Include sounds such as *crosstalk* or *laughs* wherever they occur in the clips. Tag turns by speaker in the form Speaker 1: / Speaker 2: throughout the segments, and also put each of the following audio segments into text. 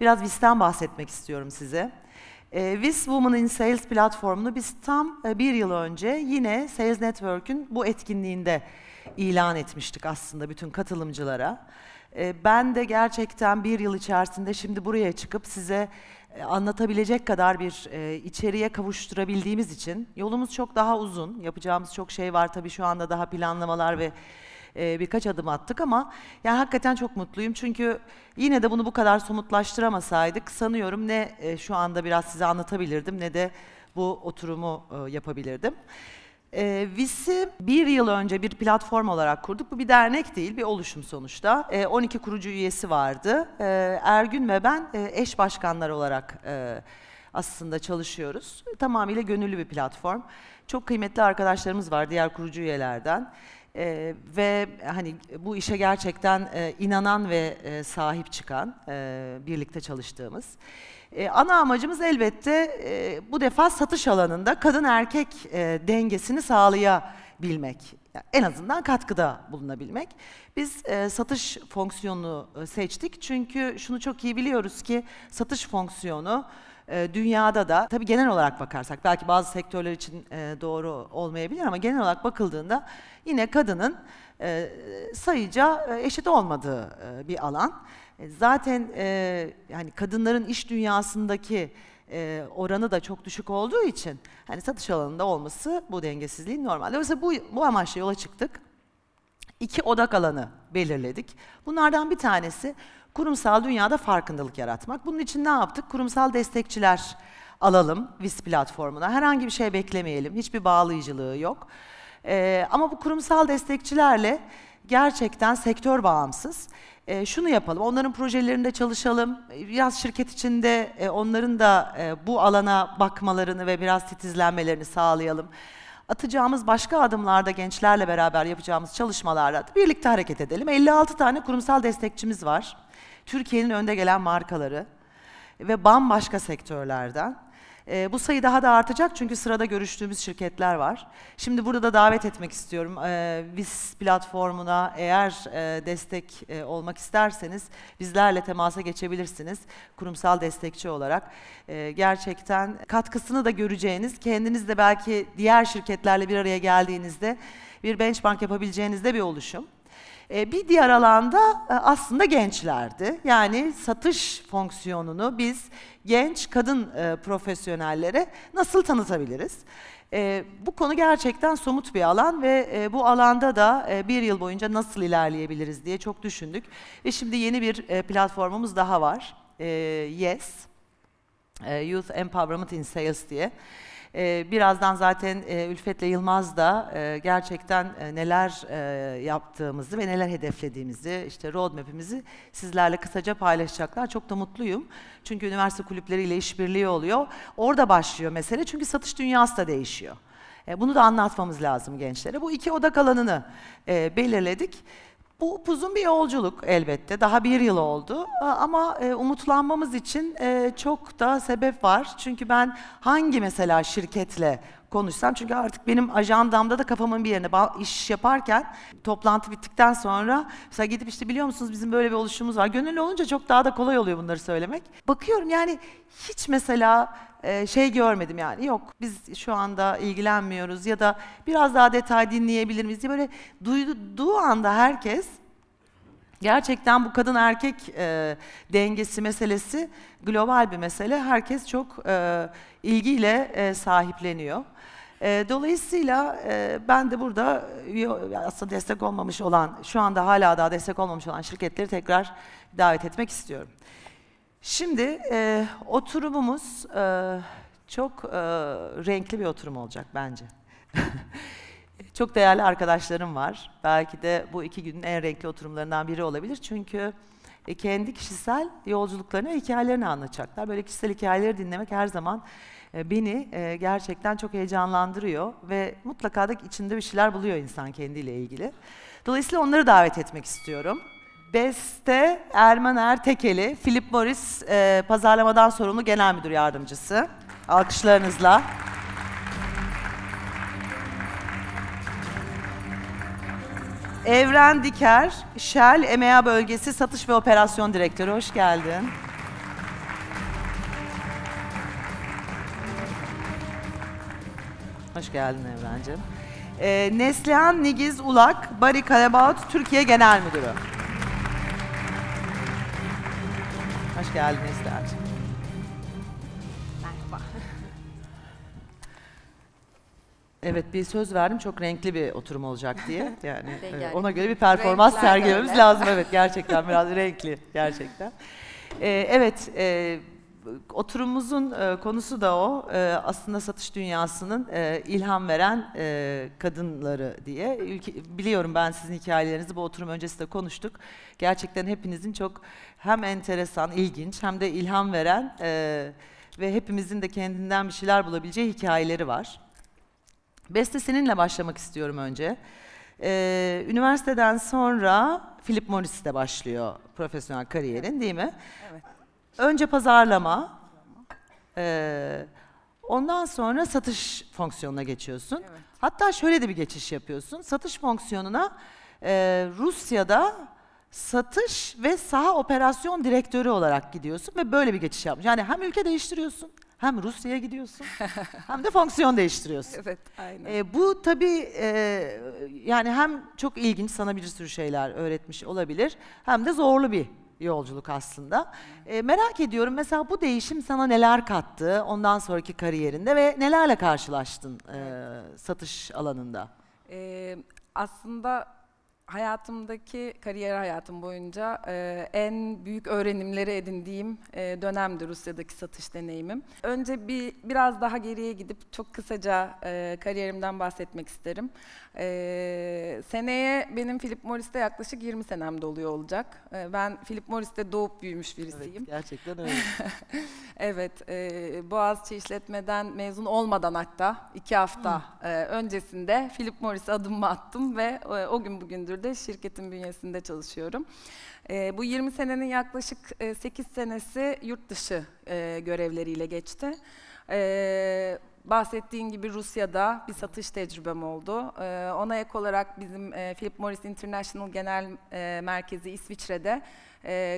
Speaker 1: Biraz VIS'ten bahsetmek istiyorum size. E, ee, This Woman in Sales platformunu biz tam e, bir yıl önce yine Sales Network'ün bu etkinliğinde ilan etmiştik aslında bütün katılımcılara. E, ben de gerçekten bir yıl içerisinde şimdi buraya çıkıp size e, anlatabilecek kadar bir e, içeriğe kavuşturabildiğimiz için yolumuz çok daha uzun, yapacağımız çok şey var tabii şu anda daha planlamalar ve e, birkaç adım attık ama yani hakikaten çok mutluyum. Çünkü yine de bunu bu kadar somutlaştıramasaydık sanıyorum ne e, şu anda biraz size anlatabilirdim ne de bu oturumu e, yapabilirdim. E, VIS'i bir yıl önce bir platform olarak kurduk. Bu bir dernek değil, bir oluşum sonuçta. E, 12 kurucu üyesi vardı. E, Ergün ve ben e, eş başkanlar olarak e, aslında çalışıyoruz. Tamamıyla gönüllü bir platform. Çok kıymetli arkadaşlarımız var diğer kurucu üyelerden. Ee, e, ve hani bu işe gerçekten e, inanan ve e, sahip çıkan e, birlikte çalıştığımız. E, ana amacımız elbette e, bu defa satış alanında kadın erkek e, dengesini sağlayabilmek. Yani en azından katkıda bulunabilmek. Biz e, satış fonksiyonunu e, seçtik çünkü şunu çok iyi biliyoruz ki satış fonksiyonu ee, dünyada da tabii genel olarak bakarsak belki bazı sektörler için e, doğru olmayabilir ama genel olarak bakıldığında yine kadının e, sayıca e, eşit olmadığı bir alan. Zaten yani kadınların iş dünyasındaki oranı da çok düşük olduğu için hani satış alanında olması bu dengesizliğin normal. Dolayısıyla bu, bu amaçla yola çıktık. İki odak alanı belirledik. Bunlardan bir tanesi kurumsal dünyada farkındalık yaratmak. Bunun için ne yaptık? Kurumsal destekçiler alalım VIS platformuna. Herhangi bir şey beklemeyelim. Hiçbir bağlayıcılığı yok. Ee, ama bu kurumsal destekçilerle gerçekten sektör bağımsız. E, şunu yapalım, onların projelerinde çalışalım, biraz şirket içinde e, onların da e, bu alana bakmalarını ve biraz titizlenmelerini sağlayalım atacağımız başka adımlarda gençlerle beraber yapacağımız çalışmalarla birlikte hareket edelim. 56 tane kurumsal destekçimiz var. Türkiye'nin önde gelen markaları ve bambaşka sektörlerden. E, bu sayı daha da artacak çünkü sırada görüştüğümüz şirketler var. Şimdi burada da davet etmek istiyorum. E, ee, biz platformuna eğer e, destek e, olmak isterseniz bizlerle temasa geçebilirsiniz kurumsal destekçi olarak. E, gerçekten katkısını da göreceğiniz, kendiniz de belki diğer şirketlerle bir araya geldiğinizde bir benchmark yapabileceğiniz de bir oluşum. Ee, bir diğer alanda e, aslında gençlerdi. Yani satış fonksiyonunu biz genç kadın e, profesyonellere nasıl tanıtabiliriz? E, bu konu gerçekten somut bir alan ve e, bu alanda da bir yıl boyunca nasıl ilerleyebiliriz diye çok düşündük. Ve şimdi yeni bir platformumuz daha var. yes, Youth Empowerment in Sales diye. E, birazdan zaten e, Ülfet'le Yılmaz da e, gerçekten e, neler e, yaptığımızı ve neler hedeflediğimizi, işte roadmap'imizi sizlerle kısaca paylaşacaklar. Çok da mutluyum. Çünkü üniversite kulüpleriyle işbirliği oluyor. Orada başlıyor mesele çünkü satış dünyası da değişiyor. E, bunu da anlatmamız lazım gençlere. Bu iki odak alanını e, belirledik. Bu uzun bir yolculuk elbette. Daha bir yıl oldu. Ee, ama e, umutlanmamız için e, çok da sebep var. Çünkü ben hangi mesela şirketle konuşsam çünkü artık benim ajandamda da kafamın bir yerine iş yaparken toplantı bittikten sonra mesela gidip işte biliyor musunuz bizim böyle bir oluşumuz var. Gönüllü olunca çok daha da kolay oluyor bunları söylemek. Bakıyorum yani hiç mesela e, şey görmedim yani yok biz şu anda ilgilenmiyoruz ya da biraz daha detay dinleyebilir miyiz diye böyle duyduğu anda herkes gerçekten bu kadın erkek e, dengesi meselesi global bir mesele. Herkes çok e, ilgiyle e, sahipleniyor. E, dolayısıyla e, ben de burada e, aslında destek olmamış olan, şu anda hala daha destek olmamış olan şirketleri tekrar davet etmek istiyorum. Şimdi e, oturumumuz e, çok e, renkli bir oturum olacak bence. *laughs* çok değerli arkadaşlarım var. Belki de bu iki günün en renkli oturumlarından biri olabilir. Çünkü e, kendi kişisel yolculuklarını, hikayelerini anlatacaklar. Böyle kişisel hikayeleri dinlemek her zaman e, beni e, gerçekten çok heyecanlandırıyor ve mutlaka da içinde bir şeyler buluyor insan kendiyle ilgili. Dolayısıyla onları davet etmek istiyorum. Beste Erman Ertekeli, Philip Morris e, Pazarlamadan Sorumlu Genel Müdür Yardımcısı. Alkışlarınızla. Evren Diker, Shell EMEA Bölgesi Satış ve Operasyon Direktörü. Hoş geldin. Hoş geldin Evrenciğim. E, Neslihan Nigiz Ulak, Bari Kalabaut Türkiye Genel Müdürü. Hoş geldiniz Dercim. Merhaba. Evet bir söz verdim çok renkli bir oturum olacak diye. *laughs* Yani e, ona göre bir performans sergilememiz lazım. Evet gerçekten biraz renkli gerçekten. Ee, *laughs* evet e, oturumumuzun e, konusu da o. E, aslında satış dünyasının e, ilham veren e, kadınları diye. Ülke, biliyorum ben sizin hikayelerinizi bu oturum öncesi de konuştuk. Gerçekten hepinizin çok hem enteresan, ilginç hem de ilham veren e, ve hepimizin de kendinden bir şeyler bulabileceği hikayeleri var. Beste seninle başlamak istiyorum önce. Ee, üniversiteden sonra Philip Morris'te başlıyor profesyonel kariyerin evet. değil mi? Evet. Önce pazarlama, e, ondan sonra satış fonksiyonuna geçiyorsun. Evet. Hatta şöyle de bir geçiş yapıyorsun. Satış fonksiyonuna e, Rusya'da satış ve saha operasyon direktörü olarak gidiyorsun ve böyle bir geçiş yapmış. Yani hem ülke değiştiriyorsun, hem Rusya'ya gidiyorsun, *laughs* hem de fonksiyon değiştiriyorsun. Evet, aynen. E, bu tabii e, yani hem çok ilginç, sana bir sürü şeyler öğretmiş olabilir, hem de zorlu bir yolculuk aslında. E, merak ediyorum mesela bu değişim sana neler kattı ondan sonraki kariyerinde ve nelerle karşılaştın e, satış alanında?
Speaker 2: E, aslında hayatımdaki kariyer hayatım boyunca e, en büyük öğrenimleri edindiğim e, dönemdi Rusya'daki satış deneyimim. Önce bir biraz daha geriye gidip çok kısaca e, kariyerimden bahsetmek isterim. E, seneye benim Philip Morris'te yaklaşık 20 senem doluyor olacak. E, ben Philip Morris'te doğup büyümüş birisiyim. Evet, gerçekten *laughs* öyle. evet, e, Boğaziçi İşletmeden mezun olmadan hatta iki hafta e, öncesinde Philip Morris'e adımımı attım ve e, o gün bugündür sektörde şirketin bünyesinde çalışıyorum. Ee, bu 20 senenin yaklaşık 8 e, senesi yurt dışı e, görevleriyle geçti. Ee, Bahsettiğim gibi Rusya'da bir satış tecrübem oldu. Ee, ona ek olarak bizim e, Philip Morris International Genel Merkezi İsviçre'de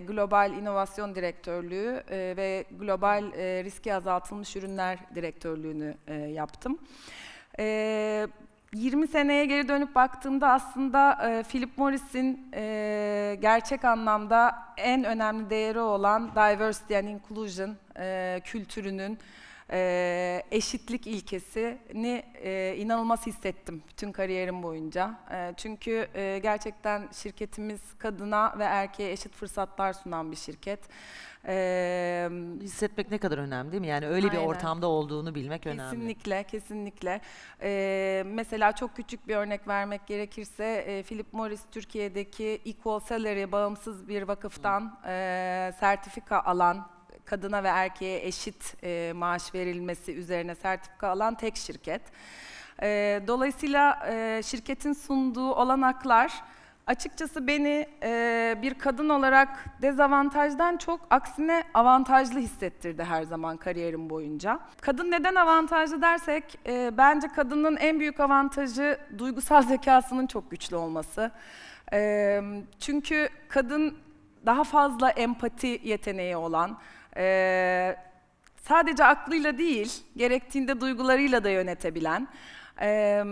Speaker 2: Global İnovasyon Direktörlüğü ve Global e, Riski Azaltılmış Ürünler Direktörlüğü'nü yaptım. Ee, 20 seneye geri dönüp baktığımda aslında e, Philip Morris'in e, gerçek anlamda en önemli değeri olan diversity and inclusion e, kültürünün, e, eşitlik ilkesini e, inanılmaz hissettim bütün kariyerim boyunca. E, çünkü gerçekten şirketimiz kadına ve erkeğe eşit fırsatlar sunan bir şirket. Hissetmek ne kadar önemli değil mi? Yani öyle aynen. bir ortamda olduğunu bilmek önemli. Kesinlikle, kesinlikle. mesela çok küçük bir örnek vermek gerekirse Philip Morris Türkiye'deki Equal Salary bağımsız bir vakıftan Hı. sertifika alan kadına ve erkeğe eşit e, maaş verilmesi üzerine sertifika alan tek şirket. E, dolayısıyla e, şirketin sunduğu olanaklar açıkçası beni e, bir kadın olarak dezavantajdan çok aksine avantajlı hissettirdi her zaman kariyerim boyunca. Kadın neden avantajlı dersek e, bence kadının en büyük avantajı duygusal zekasının çok güçlü olması. E, çünkü kadın daha fazla empati yeteneği olan, e, sadece aklıyla değil, gerektiğinde duygularıyla da yönetebilen, ee,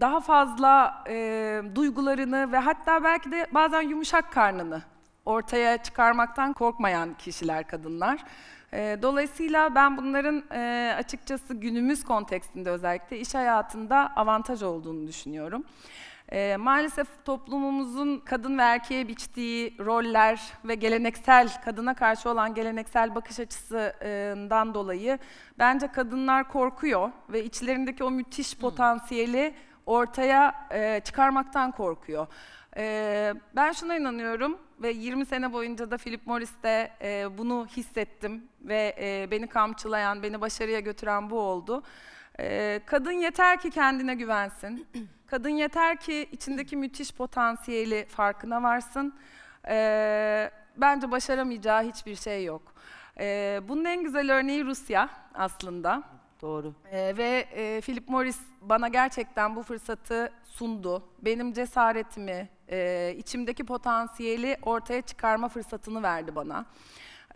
Speaker 2: daha fazla e, duygularını ve hatta belki de bazen yumuşak karnını ortaya çıkarmaktan korkmayan kişiler kadınlar. E, dolayısıyla ben bunların e, açıkçası günümüz kontekstinde özellikle iş hayatında avantaj olduğunu düşünüyorum. E, maalesef toplumumuzun kadın ve erkeğe biçtiği roller ve geleneksel, kadına karşı olan geleneksel bakış açısından dolayı bence kadınlar korkuyor ve içlerindeki o müthiş hmm. potansiyeli ortaya e, çıkarmaktan korkuyor. E, ben şuna inanıyorum ve 20 sene boyunca da Philip Morris'te e, bunu hissettim ve e, beni kamçılayan, beni başarıya götüren bu oldu. E, kadın yeter ki kendine güvensin. *clears throat* Kadın yeter ki içindeki müthiş potansiyeli farkına varsın. Ee, bence başaramayacağı hiçbir şey yok. Ee, bunun en güzel örneği Rusya aslında. Doğru. Ee, ve e, Philip Morris bana gerçekten bu fırsatı sundu. Benim cesaretimi, e, içimdeki potansiyeli ortaya çıkarma fırsatını verdi bana.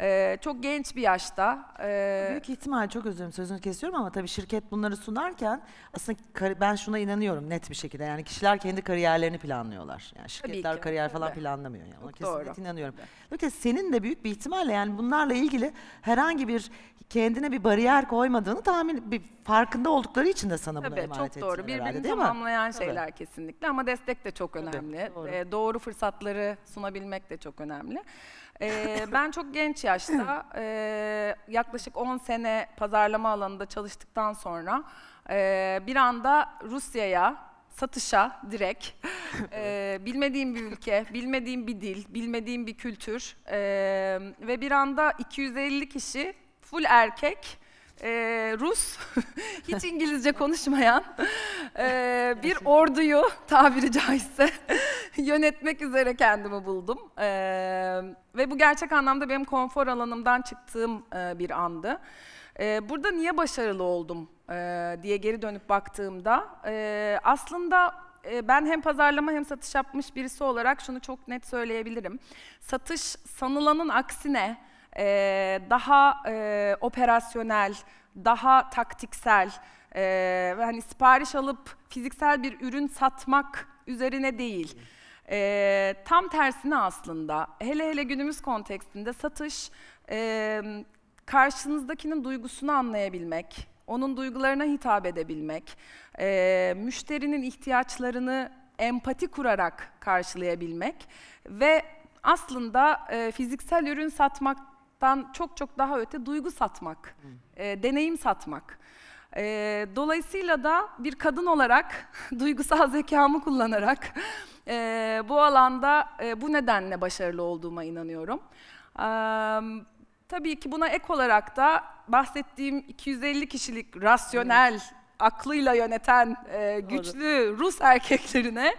Speaker 2: Ee, çok genç bir yaşta. Ee, Büyük
Speaker 1: ihtimal çok özür sözünü kesiyorum ama tabii şirket bunları sunarken aslında ben şuna inanıyorum net bir şekilde. Yani kişiler kendi kariyerlerini planlıyorlar. Yani şirketler ki, kariyer falan tabii. planlamıyor. Yani. Ona kesinlikle Doğru. inanıyorum. Öte senin de büyük bir ihtimalle yani bunlarla ilgili herhangi bir kendine bir bariyer koymadığını tahmin bir farkında oldukları için de sana bunu emanet çok doğru. Birbirini herhalde, tamamlayan şeyler
Speaker 2: tabii. kesinlikle ama destek de çok önemli. Tabii, doğru. Ee, doğru fırsatları sunabilmek de çok önemli. E, ben çok genç yaşta e, yaklaşık 10 sene pazarlama alanında çalıştıktan sonra e, bir anda Rusya'ya satışa direkt. *laughs* ee, bilmediğim bir ülke, bilmediğim bir dil, bilmediğim bir kültür ee, ve bir anda 250 kişi full erkek, e, Rus, *laughs* hiç İngilizce konuşmayan e, bir orduyu tabiri caizse *laughs* yönetmek üzere kendimi buldum. Ee, ve bu gerçek anlamda benim konfor alanımdan çıktığım e, bir andı. Ee, burada niye başarılı oldum e, diye geri dönüp baktığımda e, aslında e, ben hem pazarlama hem satış yapmış birisi olarak şunu çok net söyleyebilirim. Satış sanılanın aksine e, daha e, operasyonel, daha taktiksel ve hani sipariş alıp fiziksel bir ürün satmak üzerine değil. Evet e, tam tersine aslında hele hele günümüz kontekstinde satış e, karşınızdakinin duygusunu anlayabilmek, onun duygularına hitap edebilmek, e, müşterinin ihtiyaçlarını empati kurarak karşılayabilmek ve aslında e, fiziksel ürün satmaktan çok çok daha öte duygu satmak, e, deneyim satmak. E, dolayısıyla da bir kadın olarak *laughs* duygusal zekamı kullanarak e, bu alanda e, bu nedenle başarılı olduğuma inanıyorum. E, tabii ki buna ek olarak da bahsettiğim 250 kişilik rasyonel, evet. aklıyla yöneten e, güçlü Rus erkeklerine...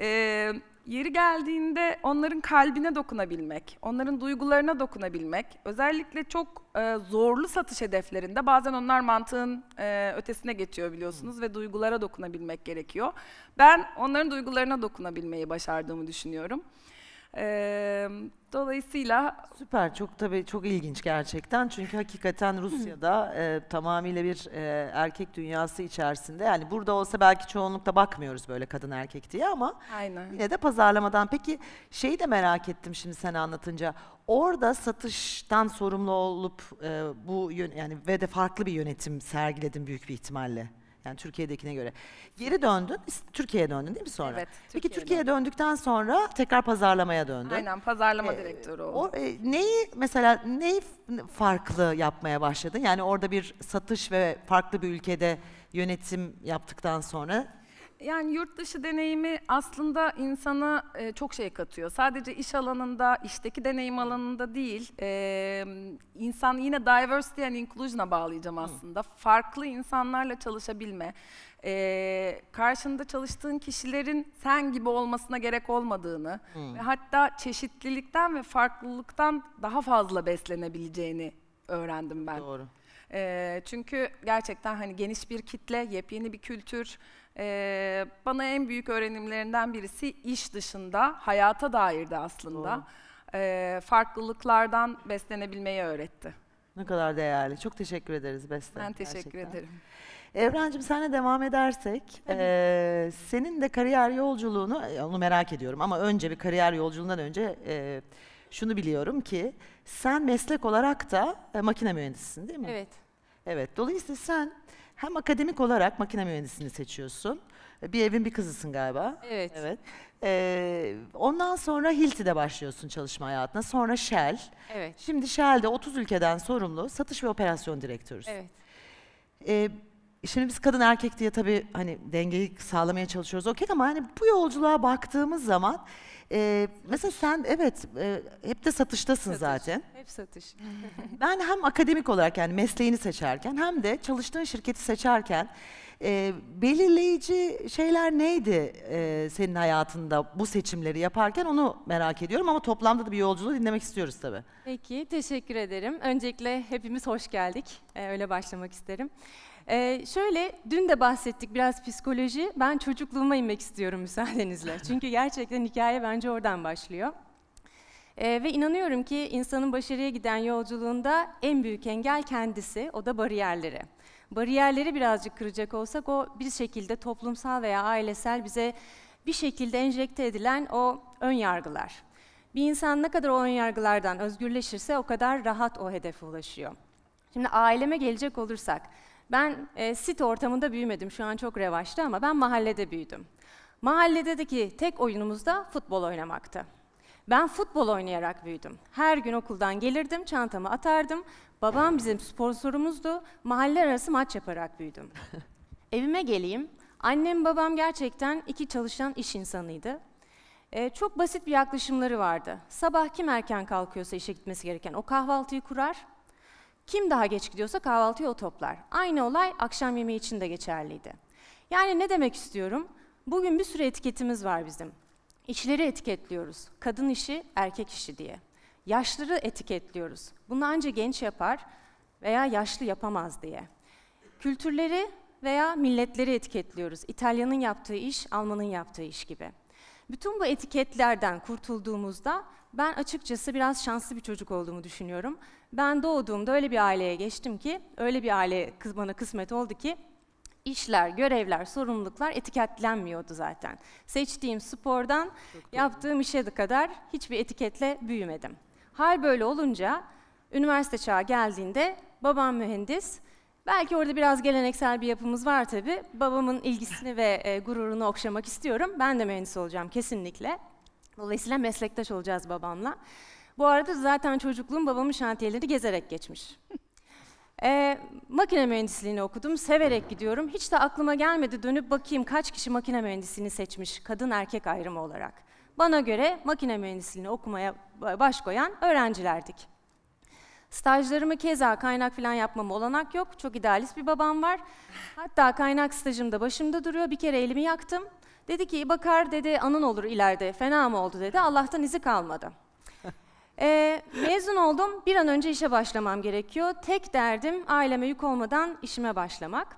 Speaker 2: E, yeri geldiğinde onların kalbine dokunabilmek, onların duygularına dokunabilmek, özellikle çok e, zorlu satış hedeflerinde bazen onlar mantığın e, ötesine geçiyor biliyorsunuz ve duygulara dokunabilmek gerekiyor. Ben onların duygularına dokunabilmeyi başardığımı düşünüyorum. Ee, dolayısıyla süper çok tabii çok ilginç gerçekten çünkü hakikaten
Speaker 1: Rusya'da e, tamamıyla bir e, erkek dünyası içerisinde yani burada olsa belki çoğunlukla bakmıyoruz böyle kadın erkek diye ama
Speaker 2: Aynen. yine de
Speaker 1: pazarlamadan peki şeyi de merak ettim şimdi sen anlatınca orada satıştan sorumlu olup e, bu yön, yani ve de farklı bir yönetim sergiledin büyük bir ihtimalle. Yani Türkiye'dekine göre. Geri döndün, Türkiye'ye döndün değil mi sonra? Evet. Türkiye'ye Peki Türkiye'ye döndüm. döndükten sonra tekrar pazarlamaya döndün.
Speaker 2: Aynen pazarlama ee, direktörü oldum. O,
Speaker 1: e, neyi mesela neyi farklı yapmaya başladın? Yani orada bir satış ve farklı bir ülkede yönetim yaptıktan sonra
Speaker 2: yani yurt dışı deneyimi aslında insana e, çok şey katıyor. Sadece iş alanında, işteki deneyim alanında değil, e, insan yine diversity and inclusion'a bağlayacağım aslında. Hı. Farklı insanlarla çalışabilme, e, karşında çalıştığın kişilerin sen gibi olmasına gerek olmadığını Hı. ve hatta çeşitlilikten ve farklılıktan daha fazla beslenebileceğini öğrendim ben. Doğru. E, çünkü gerçekten hani geniş bir kitle, yepyeni bir kültür, ee, bana en büyük öğrenimlerinden birisi iş dışında, hayata dair de aslında e, farklılıklardan beslenebilmeyi öğretti.
Speaker 1: Ne kadar değerli. Çok teşekkür ederiz Beste. Ben teşekkür gerçekten. ederim. Evrencim senle devam edersek, e, senin de kariyer yolculuğunu, e, onu merak ediyorum ama önce bir kariyer yolculuğundan önce e, şunu biliyorum ki sen meslek olarak da e, makine mühendisisin değil mi? Evet. Evet, dolayısıyla sen hem akademik olarak makine mühendisini seçiyorsun. Bir evin bir kızısın galiba. Evet. Evet. Ee, ondan sonra Hilti'de başlıyorsun çalışma hayatına. Sonra Shell. Evet. Şimdi Shell'de 30 ülkeden sorumlu satış ve operasyon direktörüsün. Evet. Ee, Şimdi biz kadın erkek diye tabii hani dengeyi sağlamaya çalışıyoruz okey ama hani bu yolculuğa baktığımız zaman e, mesela sen evet e, hep de satıştasın satış, zaten.
Speaker 3: Hep satış. *laughs*
Speaker 1: ben hem akademik olarak yani mesleğini seçerken hem de çalıştığın şirketi seçerken e, belirleyici şeyler neydi e, senin hayatında bu seçimleri yaparken onu merak ediyorum ama toplamda da bir yolculuğu dinlemek istiyoruz tabii.
Speaker 3: Peki teşekkür ederim. Öncelikle hepimiz hoş geldik. E, öyle başlamak isterim. Ee, şöyle, dün de bahsettik biraz psikoloji. Ben çocukluğuma inmek istiyorum *laughs* müsaadenizle. Çünkü gerçekten hikaye bence oradan başlıyor. Ee, ve inanıyorum ki insanın başarıya giden yolculuğunda en büyük engel kendisi, o da bariyerleri. Bariyerleri birazcık kıracak olsak o bir şekilde toplumsal veya ailesel bize bir şekilde enjekte edilen o ön yargılar. Bir insan ne kadar o ön yargılardan özgürleşirse o kadar rahat o hedefe ulaşıyor. Şimdi aileme gelecek olursak, ben e, sit ortamında büyümedim, şu an çok revaçta ama ben mahallede büyüdüm. Mahalledeki tek oyunumuz da futbol oynamaktı. Ben futbol oynayarak büyüdüm. Her gün okuldan gelirdim, çantamı atardım. Babam bizim sponsorumuzdu. Mahalle arası maç yaparak büyüdüm. *laughs* Evime geleyim. Annem babam gerçekten iki çalışan iş insanıydı. Ee, çok basit bir yaklaşımları vardı. Sabah kim erken kalkıyorsa işe gitmesi gereken o kahvaltıyı kurar. Kim daha geç gidiyorsa kahvaltıyı o toplar. Aynı olay akşam yemeği için de geçerliydi. Yani ne demek istiyorum? Bugün bir sürü etiketimiz var bizim. İşleri etiketliyoruz. Kadın işi, erkek işi diye. Yaşları etiketliyoruz. Bunu anca genç yapar veya yaşlı yapamaz diye. Kültürleri veya milletleri etiketliyoruz. İtalya'nın yaptığı iş, Alman'ın yaptığı iş gibi. Bütün bu etiketlerden kurtulduğumuzda ben açıkçası biraz şanslı bir çocuk olduğumu düşünüyorum. Ben doğduğumda öyle bir aileye geçtim ki, öyle bir aile bana kısmet oldu ki işler, görevler, sorumluluklar etiketlenmiyordu zaten. Seçtiğim spordan yaptığım işe de kadar hiçbir etiketle büyümedim. Hal böyle olunca üniversite çağı geldiğinde babam mühendis, Belki orada biraz geleneksel bir yapımız var tabii. Babamın ilgisini ve e, gururunu okşamak istiyorum. Ben de mühendis olacağım kesinlikle. Dolayısıyla meslektaş olacağız babamla. Bu arada zaten çocukluğum babamın şantiyeleri gezerek geçmiş. *laughs* E, makine mühendisliğini okudum, severek gidiyorum. Hiç de aklıma gelmedi dönüp bakayım kaç kişi makine mühendisliğini seçmiş kadın erkek ayrımı olarak. Bana göre makine mühendisliğini okumaya baş koyan öğrencilerdik. Stajlarımı keza kaynak falan yapmama olanak yok. Çok idealist bir babam var. Hatta kaynak stajımda başımda duruyor. Bir kere elimi yaktım. Dedi ki bakar dedi anın olur ileride. Fena mı oldu dedi. Allah'tan izi kalmadı. *laughs* Ee, mezun oldum. Bir an önce işe başlamam gerekiyor. Tek derdim aileme yük olmadan işime başlamak.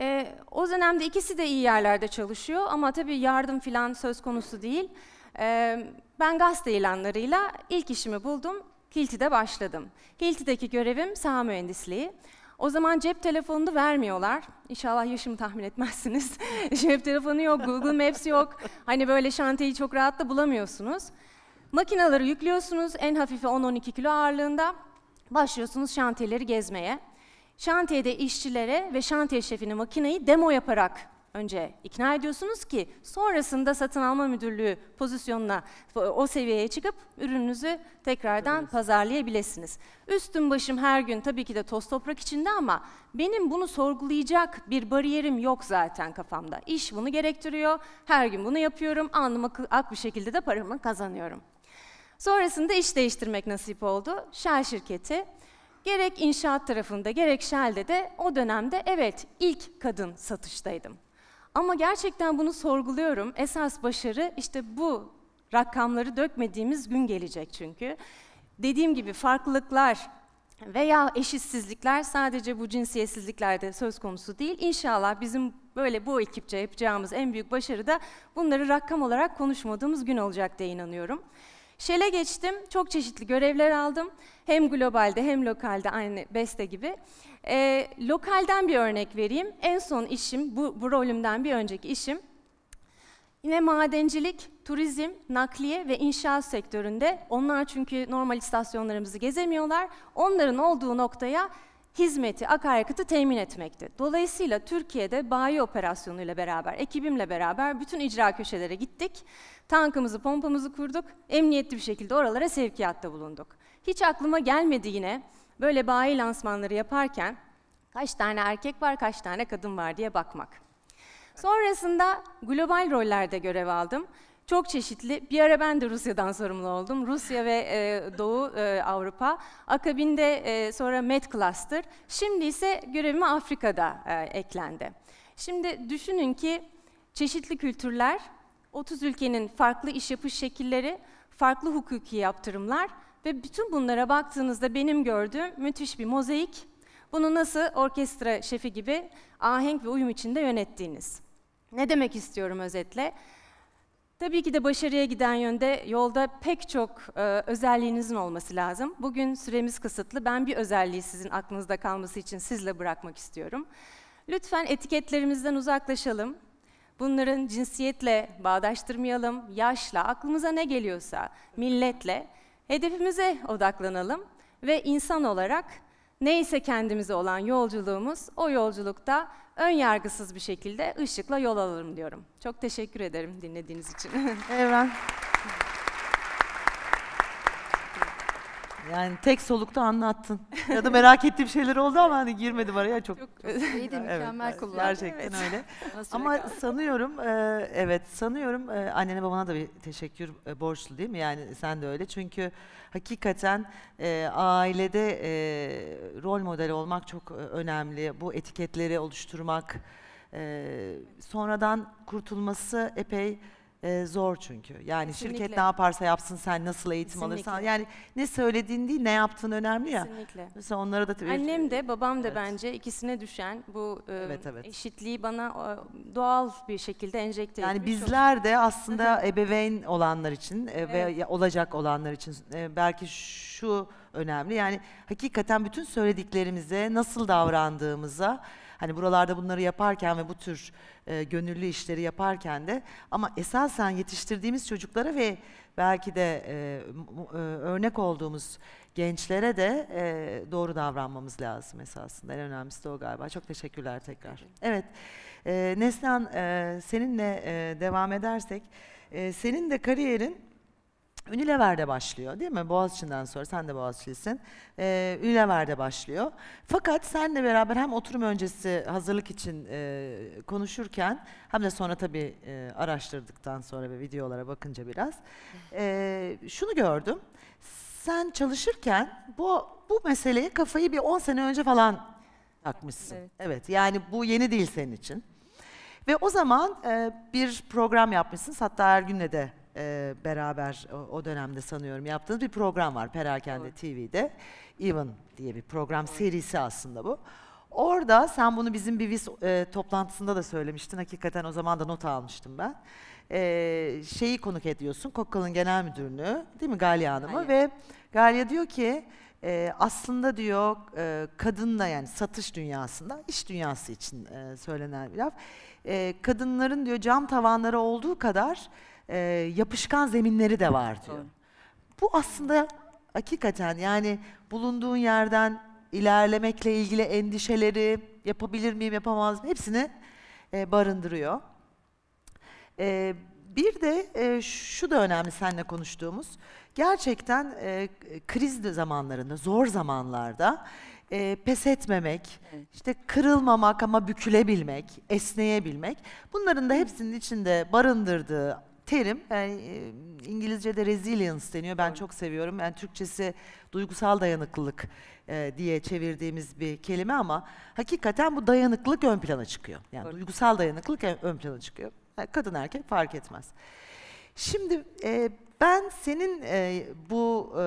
Speaker 3: Ee, o dönemde ikisi de iyi yerlerde çalışıyor ama tabii yardım filan söz konusu değil. Ee, ben gazete ilanlarıyla ilk işimi buldum. Hilti'de başladım. Hilti'deki görevim saha mühendisliği. O zaman cep telefonunu vermiyorlar. İnşallah yaşımı tahmin etmezsiniz. *laughs* cep telefonu yok, Google Maps yok. Hani böyle şantiyeyi çok rahat da bulamıyorsunuz. Makinaları yüklüyorsunuz, en hafifi 10-12 kilo ağırlığında. Başlıyorsunuz şantiyeleri gezmeye. Şantiyede işçilere ve şantiye şefine makineyi demo yaparak önce ikna ediyorsunuz ki sonrasında satın alma müdürlüğü pozisyonuna o seviyeye çıkıp ürününüzü tekrardan evet. pazarlayabilirsiniz. Üstüm başım her gün tabii ki de toz toprak içinde ama benim bunu sorgulayacak bir bariyerim yok zaten kafamda. İş bunu gerektiriyor. Her gün bunu yapıyorum. Anlıma ak bir şekilde de paramı kazanıyorum. Sonrasında iş değiştirmek nasip oldu. Shell şirketi gerek inşaat tarafında gerek Shell'de de o dönemde evet ilk kadın satıştaydım. Ama gerçekten bunu sorguluyorum. Esas başarı işte bu rakamları dökmediğimiz gün gelecek çünkü. Dediğim gibi farklılıklar veya eşitsizlikler sadece bu cinsiyetsizliklerde söz konusu değil. İnşallah bizim böyle bu ekipçe yapacağımız en büyük başarı da bunları rakam olarak konuşmadığımız gün olacak diye inanıyorum. Shell'e geçtim. Çok çeşitli görevler aldım. Hem globalde hem lokalde aynı beste gibi. E, lokalden bir örnek vereyim. En son işim, bu, bu rolümden bir önceki işim. Yine madencilik, turizm, nakliye ve inşaat sektöründe. Onlar çünkü normal istasyonlarımızı gezemiyorlar. Onların olduğu noktaya hizmeti, akaryakıtı temin etmekti. Dolayısıyla Türkiye'de bayi operasyonuyla beraber, ekibimle beraber bütün icra köşelere gittik. Tankımızı, pompamızı kurduk, emniyetli bir şekilde oralara sevkiyatta bulunduk. Hiç aklıma gelmedi yine böyle bayi lansmanları yaparken kaç tane erkek var, kaç tane kadın var diye bakmak. Sonrasında global rollerde görev aldım. Çok çeşitli. Bir ara ben de Rusya'dan sorumlu oldum. Rusya ve e, Doğu e, Avrupa. Akabinde e, sonra Med Cluster. Şimdi ise görevime Afrika'da e, eklendi. Şimdi düşünün ki çeşitli kültürler, 30 ülkenin farklı iş yapış şekilleri, farklı hukuki yaptırımlar ve bütün bunlara baktığınızda benim gördüğüm müthiş bir mozaik. Bunu nasıl orkestra şefi gibi ahenk ve uyum içinde yönettiğiniz. Ne demek istiyorum özetle? Tabii ki de başarıya giden yönde yolda pek çok e, özelliğinizin olması lazım. Bugün süremiz kısıtlı. Ben bir özelliği sizin aklınızda kalması için sizle bırakmak istiyorum. Lütfen etiketlerimizden uzaklaşalım. Bunların cinsiyetle bağdaştırmayalım, yaşla, aklımıza ne geliyorsa, milletle hedefimize odaklanalım ve insan olarak neyse kendimize olan yolculuğumuz o yolculukta ön yargısız bir şekilde ışıkla yol alalım diyorum. Çok teşekkür ederim dinlediğiniz için. Eyvallah.
Speaker 1: Yani tek solukta anlattın. Ya da merak ettiğim şeyler oldu ama hani girmedim araya çok. Çok, çok iyiydi, mükemmel evet, kullandın. Gerçekten evet. öyle. ama sanıyorum, e, evet sanıyorum e, annene babana da bir teşekkür e, borçlu değil mi? Yani sen de öyle. Çünkü hakikaten e, ailede e, rol model olmak çok e, önemli. Bu etiketleri oluşturmak, e, sonradan kurtulması epey e, zor çünkü. Yani Kesinlikle. şirket ne yaparsa yapsın sen nasıl eğitim Kesinlikle. alırsan yani ne söylediğin değil ne yaptığın önemli ya. Kesinlikle. Mesela onlara da tabii Annem
Speaker 3: de babam da evet. bence ikisine düşen bu e, evet, evet. eşitliği bana e, doğal bir şekilde enjekte Yani bizler
Speaker 1: de aslında ebeveyn olanlar için e, evet. ve olacak olanlar için e, belki şu önemli. Yani hakikaten bütün söylediklerimize nasıl davrandığımıza Hani buralarda bunları yaparken ve bu tür e, gönüllü işleri yaparken de ama esasen yetiştirdiğimiz çocuklara ve belki de e, e, örnek olduğumuz gençlere de e, doğru davranmamız lazım esasında. En önemlisi de o galiba. Çok teşekkürler tekrar. Evet, e, Neslihan e, seninle e, devam edersek, e, senin de kariyerin Ünilever'de başlıyor değil mi? Boğaziçi'nden sonra sen de Boğaziçi'lisin. Ee, Unilever'de başlıyor. Fakat senle beraber hem oturum öncesi hazırlık için e, konuşurken hem de sonra tabii e, araştırdıktan sonra ve videolara bakınca biraz e, şunu gördüm. Sen çalışırken bu bu meseleye kafayı bir 10 sene önce falan takmışsın. Evet. evet yani bu yeni değil senin için. Ve o zaman e, bir program yapmışsın. Hatta Ergün'le de e, beraber o, o dönemde sanıyorum yaptığınız bir program var Perakende evet. TV'de. Even diye bir program serisi aslında bu. Orada sen bunu bizim bir viz e, toplantısında da söylemiştin. Hakikaten o zaman da not almıştım ben. E, şeyi konuk ediyorsun. Kokkal'ın genel müdürünü değil mi Galya Hanım'ı ve Galya diyor ki e, aslında diyor e, kadınla yani satış dünyasında iş dünyası için e, söylenen bir laf. E, kadınların diyor cam tavanları olduğu kadar e, yapışkan zeminleri de var diyor. Bu aslında hakikaten yani bulunduğun yerden ilerlemekle ilgili endişeleri, yapabilir miyim, yapamaz mıyım hepsini e, barındırıyor. E, bir de e, şu da önemli seninle konuştuğumuz, gerçekten e, kriz zamanlarında, zor zamanlarda e, pes etmemek, evet. işte kırılmamak ama bükülebilmek, esneyebilmek bunların da hepsinin içinde barındırdığı terim. Yani, e, İngilizce'de resilience deniyor. Ben evet. çok seviyorum. Yani Türkçesi duygusal dayanıklılık e, diye çevirdiğimiz bir kelime ama hakikaten bu dayanıklılık ön plana çıkıyor. Yani evet. duygusal dayanıklılık e, ön plana çıkıyor. Yani kadın erkek fark etmez. Şimdi e, ben senin e, bu e,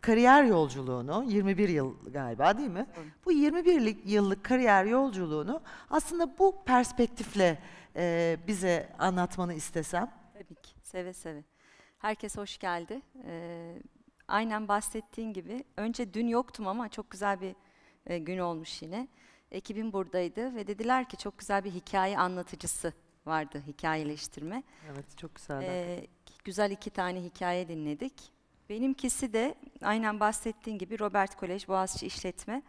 Speaker 1: kariyer yolculuğunu, 21 yıl galiba değil mi? Evet. Bu 21 yıllık kariyer yolculuğunu aslında bu perspektifle e, bize anlatmanı istesem.
Speaker 4: Tabii ki, seve seve. Herkes hoş geldi. Ee, aynen bahsettiğin gibi, önce dün yoktum ama çok güzel bir e, gün olmuş yine. Ekibim buradaydı ve dediler ki çok güzel bir hikaye anlatıcısı vardı, hikayeleştirme.
Speaker 1: Evet, çok güzel. Ee,
Speaker 4: güzel iki tane hikaye dinledik. Benimkisi de aynen bahsettiğin gibi Robert Kolej Boğaziçi İşletme.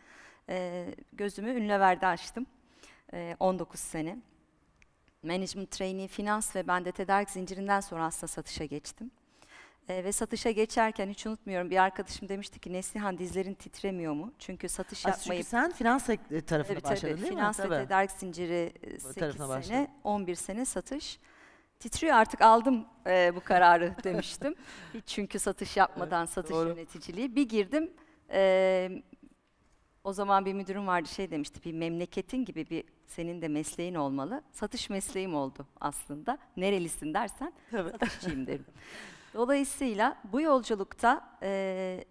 Speaker 4: Ee, gözümü Ünlever'de açtım. Ee, 19 sene management trainee finans ve ben de tedarik zincirinden sonra aslında satışa geçtim. E, ve satışa geçerken hiç unutmuyorum bir arkadaşım demişti ki Neslihan dizlerin titremiyor mu? Çünkü satış Aslında yapmayı... Çünkü sen
Speaker 1: finans e, tarafına tabii, başladın değil finans mi? Finans ve tedarik
Speaker 4: zinciri 8 e, sene, başladım. 11 sene satış. Titriyor artık aldım e, bu kararı *laughs* demiştim. Çünkü satış yapmadan evet, satış doğru. yöneticiliği. Bir girdim e, o zaman bir müdürüm vardı şey demişti, bir memleketin gibi bir senin de mesleğin olmalı. Satış mesleğim oldu aslında. Nerelisin dersen evet. satışçıyım derim. *laughs* Dolayısıyla bu yolculukta e,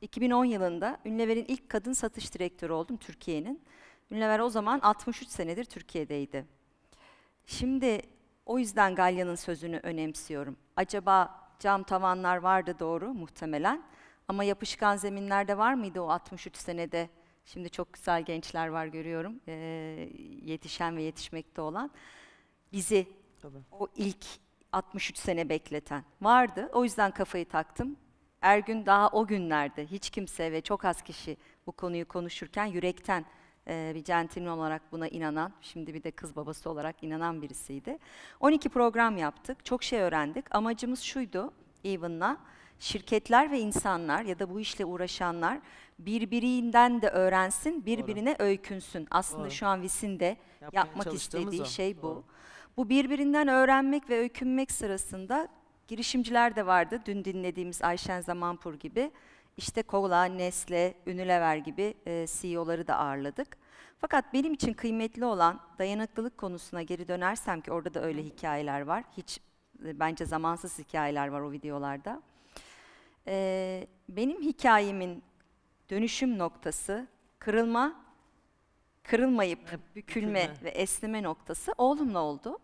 Speaker 4: 2010 yılında Ünlever'in ilk kadın satış direktörü oldum Türkiye'nin. Ünlever o zaman 63 senedir Türkiye'deydi. Şimdi o yüzden Galya'nın sözünü önemsiyorum. Acaba cam tavanlar vardı doğru muhtemelen. Ama yapışkan zeminlerde var mıydı o 63 senede? Şimdi çok güzel gençler var görüyorum, e, yetişen ve yetişmekte olan. Bizi Tabii. o ilk 63 sene bekleten vardı. O yüzden kafayı taktım. Ergün daha o günlerde hiç kimse ve çok az kişi bu konuyu konuşurken yürekten e, bir centilmen olarak buna inanan, şimdi bir de kız babası olarak inanan birisiydi. 12 program yaptık, çok şey öğrendik. Amacımız şuydu Even'la şirketler ve insanlar ya da bu işle uğraşanlar birbirinden de öğrensin, birbirine Doğru. öykünsün. Aslında Doğru. şu an Vis'in de Yapmaya yapmak istediği o. şey bu. Doğru. Bu birbirinden öğrenmek ve öykünmek sırasında girişimciler de vardı. Dün dinlediğimiz Ayşen Zamanpur gibi. İşte Kola, Nesle, Unilever gibi e, CEO'ları da ağırladık. Fakat benim için kıymetli olan dayanıklılık konusuna geri dönersem ki orada da öyle hikayeler var. Hiç e, bence zamansız hikayeler var o videolarda e, benim hikayemin dönüşüm noktası, kırılma, kırılmayıp bükülme ve esneme noktası oğlumla oldu.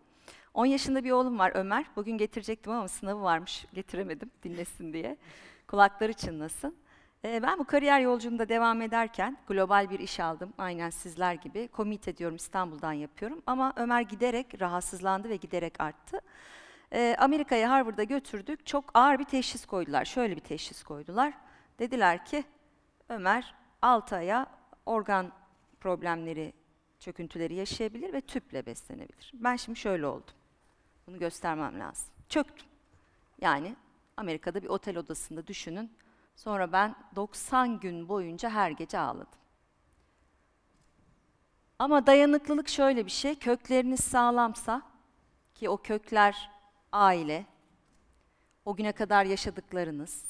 Speaker 4: 10 yaşında bir oğlum var Ömer. Bugün getirecektim ama sınavı varmış. Getiremedim dinlesin diye. Kulakları çınlasın. Ee, ben bu kariyer yolculuğunda devam ederken global bir iş aldım. Aynen sizler gibi. Komite diyorum İstanbul'dan yapıyorum. Ama Ömer giderek rahatsızlandı ve giderek arttı. Ee, Amerika'ya Harvard'a götürdük. Çok ağır bir teşhis koydular. Şöyle bir teşhis koydular. Dediler ki Ömer 6 aya organ problemleri, çöküntüleri yaşayabilir ve tüple beslenebilir. Ben şimdi şöyle oldum. Bunu göstermem lazım. Çöktüm. Yani Amerika'da bir otel odasında düşünün. Sonra ben 90 gün boyunca her gece ağladım. Ama dayanıklılık şöyle bir şey, kökleriniz sağlamsa ki o kökler aile, o güne kadar yaşadıklarınız,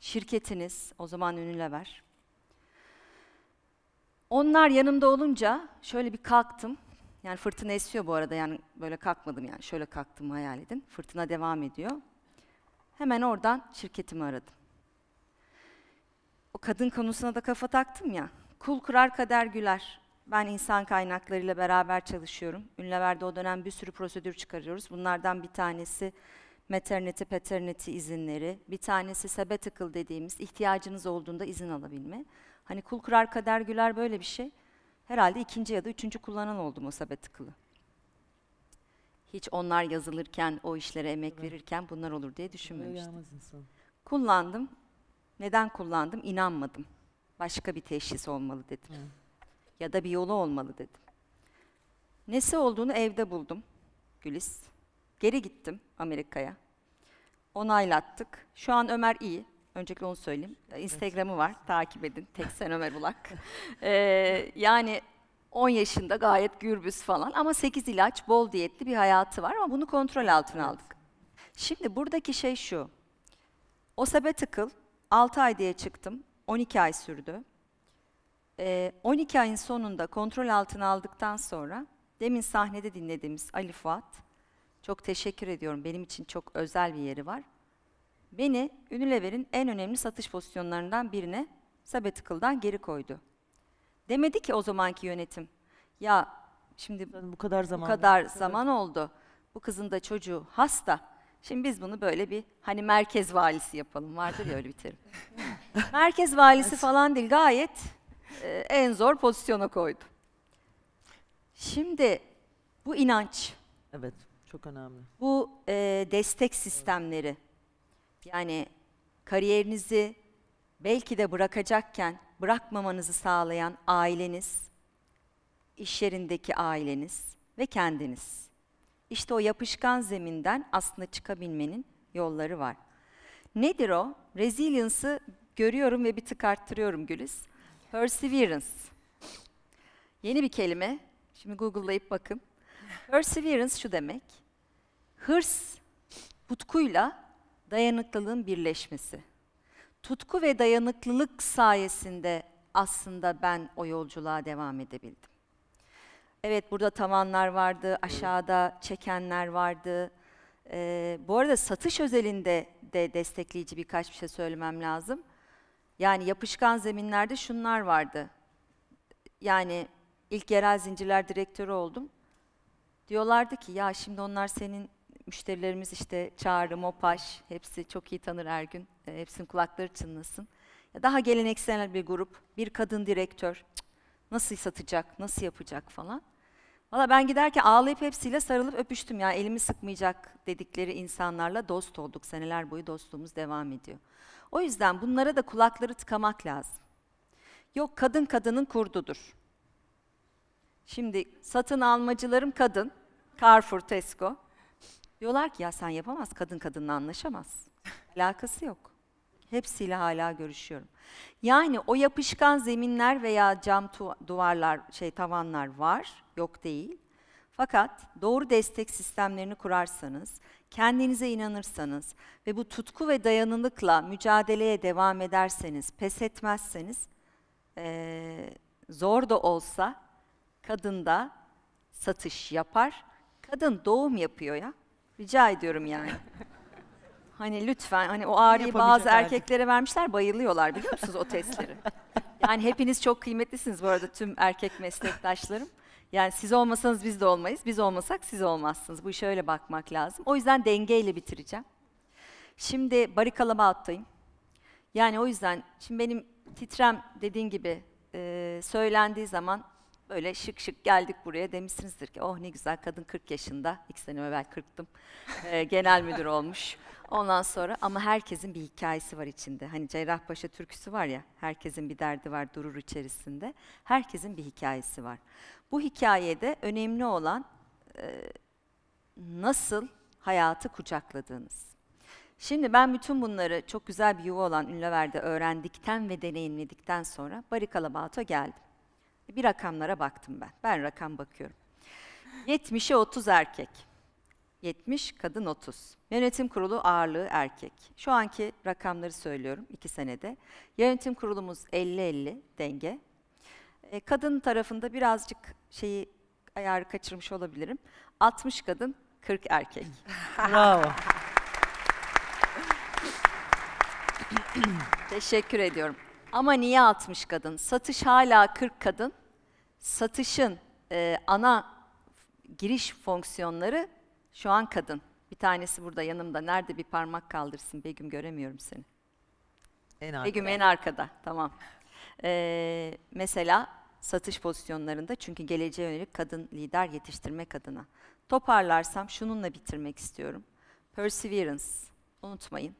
Speaker 4: şirketiniz, o zaman Unilever. Onlar yanımda olunca şöyle bir kalktım. Yani fırtına esiyor bu arada yani böyle kalkmadım yani şöyle kalktım hayal edin. Fırtına devam ediyor. Hemen oradan şirketimi aradım. O kadın konusuna da kafa taktım ya. Kul kurar kader güler. Ben insan kaynaklarıyla beraber çalışıyorum. Ünlever'de o dönem bir sürü prosedür çıkarıyoruz. Bunlardan bir tanesi maternity, paternity izinleri, bir tanesi sabbatical dediğimiz ihtiyacınız olduğunda izin alabilme. Hani kul kırar kader güler böyle bir şey. Herhalde ikinci ya da üçüncü kullanan oldum o sabbatical'ı. Hiç onlar yazılırken, o işlere emek evet. verirken bunlar olur diye düşünmemiştim. Kullandım. Neden kullandım? İnanmadım. Başka bir teşhis olmalı dedim. Evet ya da bir yolu olmalı dedim. Nesi olduğunu evde buldum Gülis. Geri gittim Amerika'ya. Onaylattık. Şu an Ömer iyi. Öncelikle onu söyleyeyim. Instagram'ı var. *laughs* Takip edin. Tek sen Ömer Ulak. ee, yani 10 yaşında gayet gürbüz falan ama 8 ilaç, bol diyetli bir hayatı var ama bunu kontrol altına aldık. Şimdi buradaki şey şu. O sabbatical 6 ay diye çıktım. 12 ay sürdü. 12 ee, ayın sonunda kontrol altına aldıktan sonra demin sahnede dinlediğimiz Ali Fuat, çok teşekkür ediyorum benim için çok özel bir yeri var. Beni Unilever'in en önemli satış pozisyonlarından birine Sabbatical'dan geri koydu. Demedi ki o zamanki yönetim, ya şimdi yani bu kadar zaman, bu kadar zaman oldu, bu kızın da çocuğu hasta. Şimdi biz bunu böyle bir hani merkez valisi yapalım vardır ya öyle bir terim. *laughs* merkez valisi falan değil gayet e, en zor pozisyona koydu. Şimdi bu inanç.
Speaker 1: Evet, çok önemli.
Speaker 4: Bu e, destek sistemleri. Yani kariyerinizi belki de bırakacakken bırakmamanızı sağlayan aileniz, iş yerindeki aileniz ve kendiniz. İşte o yapışkan zeminden aslında çıkabilmenin yolları var. Nedir o? Resilience'ı görüyorum ve bir tık arttırıyorum Güliz. Perseverance. Yeni bir kelime. Şimdi Google'layıp bakın. Perseverance şu demek. Hırs, tutkuyla dayanıklılığın birleşmesi. Tutku ve dayanıklılık sayesinde aslında ben o yolculuğa devam edebildim. Evet burada tavanlar vardı, aşağıda çekenler vardı. Ee, bu arada satış özelinde de destekleyici birkaç bir şey söylemem lazım. Yani yapışkan zeminlerde şunlar vardı. Yani ilk yerel zincirler direktörü oldum. Diyorlardı ki ya şimdi onlar senin müşterilerimiz işte Çağrı, Mopaş hepsi çok iyi tanır her gün. E, hepsinin kulakları çınlasın. Daha geleneksel bir grup, bir kadın direktör. Cık, nasıl satacak, nasıl yapacak falan. Valla ben giderken ağlayıp hepsiyle sarılıp öpüştüm. Yani elimi sıkmayacak dedikleri insanlarla dost olduk. Seneler boyu dostluğumuz devam ediyor. O yüzden bunlara da kulakları tıkamak lazım. Yok kadın kadının kurdudur. Şimdi satın almacılarım kadın. Carrefour, Tesco. Diyorlar ki ya sen yapamaz kadın kadınla anlaşamaz. Alakası yok. Hepsiyle hala görüşüyorum. Yani o yapışkan zeminler veya cam duvarlar, şey tavanlar var, yok değil. Fakat doğru destek sistemlerini kurarsanız, kendinize inanırsanız ve bu tutku ve dayanıklıkla mücadeleye devam ederseniz, pes etmezseniz, ee, zor da olsa kadın da satış yapar. Kadın doğum yapıyor ya. Rica ediyorum yani. *laughs* Hani lütfen hani o ağrıyı bazı erkeklere vermişler bayılıyorlar biliyor musunuz o testleri. yani hepiniz çok kıymetlisiniz bu arada tüm erkek meslektaşlarım. Yani siz olmasanız biz de olmayız, biz olmasak siz olmazsınız. Bu işe öyle bakmak lazım. O yüzden dengeyle bitireceğim. Şimdi barikalama attayım. Yani o yüzden şimdi benim titrem dediğin gibi e, söylendiği zaman böyle şık şık geldik buraya demişsinizdir ki oh ne güzel kadın 40 yaşında. İki sene evvel 40'tım. E, genel müdür olmuş. Ondan sonra ama herkesin bir hikayesi var içinde. Hani Cerrahpaşa türküsü var ya, herkesin bir derdi var durur içerisinde. Herkesin bir hikayesi var. Bu hikayede önemli olan e, nasıl hayatı kucakladığınız. Şimdi ben bütün bunları çok güzel bir yuva olan Ünlüver'de öğrendikten ve deneyimledikten sonra Barikalabato geldim. Bir rakamlara baktım ben. Ben rakam bakıyorum. 70'e 30 erkek. 70, kadın 30. Yönetim kurulu ağırlığı erkek. Şu anki rakamları söylüyorum 2 senede. Yönetim kurulumuz 50-50 denge. E, kadın tarafında birazcık şeyi ayarı kaçırmış olabilirim. 60 kadın, 40 erkek.
Speaker 1: Bravo. *laughs* *laughs*
Speaker 4: Teşekkür ediyorum. Ama niye 60 kadın? Satış hala 40 kadın. Satışın e, ana giriş fonksiyonları şu an kadın. Bir tanesi burada yanımda. Nerede bir parmak kaldırsın Begüm göremiyorum seni. En arkada. Begüm en arkada. Tamam. Ee, mesela satış pozisyonlarında çünkü geleceğe yönelik kadın lider yetiştirmek adına. Toparlarsam şununla bitirmek istiyorum. Perseverance. Unutmayın.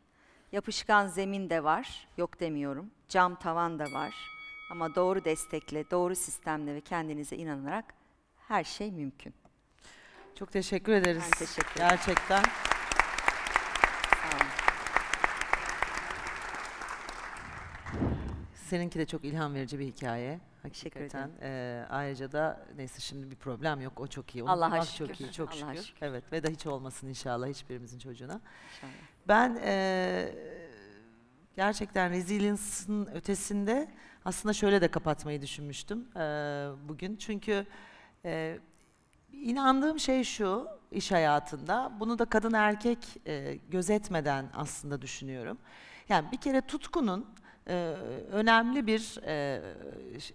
Speaker 4: Yapışkan zemin de var. Yok demiyorum. Cam tavan da var. Ama doğru destekle, doğru sistemle ve kendinize inanarak her şey mümkün. Çok teşekkür ederiz. Ben teşekkür ederim.
Speaker 1: Gerçekten. Seninki de çok ilham verici bir hikaye. Teşekkür ederim. Ee, ayrıca da neyse şimdi bir problem yok. O çok iyi. Onu Allah'a şükür. Çok iyi, çok şükür. şükür. Evet ve da hiç olmasın inşallah hiçbirimizin çocuğuna. İnşallah. Ben e, gerçekten resilience'ın ötesinde aslında şöyle de kapatmayı düşünmüştüm e, bugün. Çünkü e, İnandığım şey şu iş hayatında, bunu da kadın erkek e, gözetmeden aslında düşünüyorum. Yani bir kere tutkunun e, önemli bir e,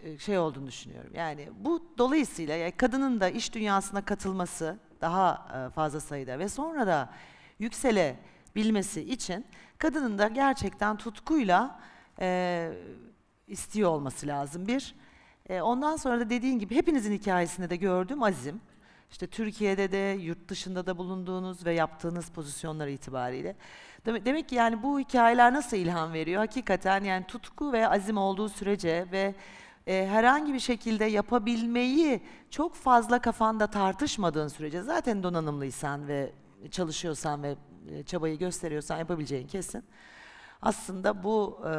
Speaker 1: e şey olduğunu düşünüyorum. Yani bu dolayısıyla yani kadının da iş dünyasına katılması daha e, fazla sayıda ve sonra da yükselebilmesi için kadının da gerçekten tutkuyla e, istiyor olması lazım bir. E, ondan sonra da dediğin gibi hepinizin hikayesinde de gördüm azim işte Türkiye'de de yurt dışında da bulunduğunuz ve yaptığınız pozisyonlar itibariyle. Demek, ki yani bu hikayeler nasıl ilham veriyor? Hakikaten yani tutku ve azim olduğu sürece ve e, herhangi bir şekilde yapabilmeyi çok fazla kafanda tartışmadığın sürece zaten donanımlıysan ve çalışıyorsan ve e, çabayı gösteriyorsan yapabileceğin kesin. Aslında bu e,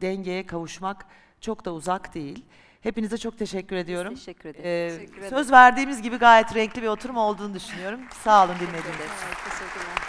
Speaker 1: dengeye kavuşmak çok da uzak değil. Hepinize çok teşekkür ediyorum. teşekkür ederiz. Ee, Teşekkür söz verdiğimiz gibi gayet renkli bir oturum olduğunu düşünüyorum. Sağ olun dinlediğiniz için. Evet, teşekkürler.